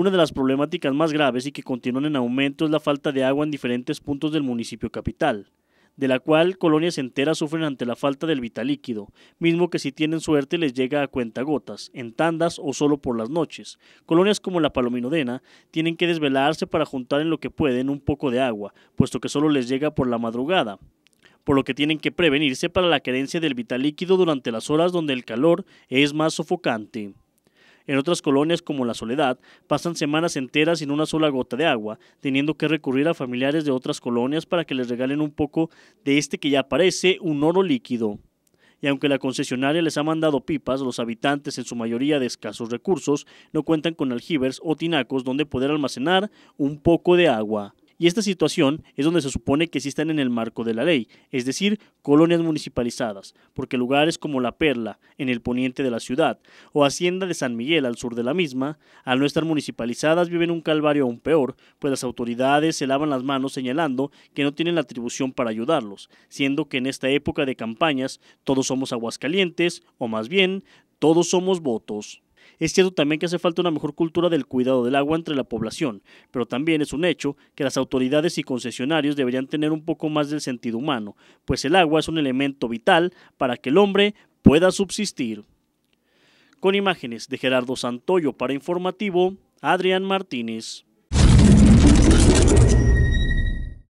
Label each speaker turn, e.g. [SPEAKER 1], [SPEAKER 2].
[SPEAKER 1] Una de las problemáticas más graves y que continúan en aumento es la falta de agua en diferentes puntos del municipio capital, de la cual colonias enteras sufren ante la falta del vitalíquido, mismo que si tienen suerte les llega a cuentagotas, en tandas o solo por las noches. Colonias como la Palominodena tienen que desvelarse para juntar en lo que pueden un poco de agua, puesto que solo les llega por la madrugada por lo que tienen que prevenirse para la carencia del vital líquido durante las horas donde el calor es más sofocante. En otras colonias como La Soledad pasan semanas enteras sin una sola gota de agua, teniendo que recurrir a familiares de otras colonias para que les regalen un poco de este que ya parece un oro líquido y aunque la concesionaria les ha mandado pipas, los habitantes, en su mayoría de escasos recursos, no cuentan con aljibes o tinacos donde poder almacenar un poco de agua y esta situación es donde se supone que sí en el marco de la ley, es decir, colonias municipalizadas, porque lugares como La Perla, en el poniente de la ciudad, o Hacienda de San Miguel, al sur de la misma, al no estar municipalizadas viven un calvario aún peor, pues las autoridades se lavan las manos señalando que no tienen la atribución para ayudarlos, siendo que en esta época de campañas todos somos aguascalientes, o más bien, todos somos votos. Es cierto también que hace falta una mejor cultura del cuidado del agua entre la población, pero también es un hecho que las autoridades y concesionarios deberían tener un poco más del sentido humano, pues el agua es un elemento vital para que el hombre pueda subsistir. Con imágenes de Gerardo Santoyo para Informativo, Adrián Martínez.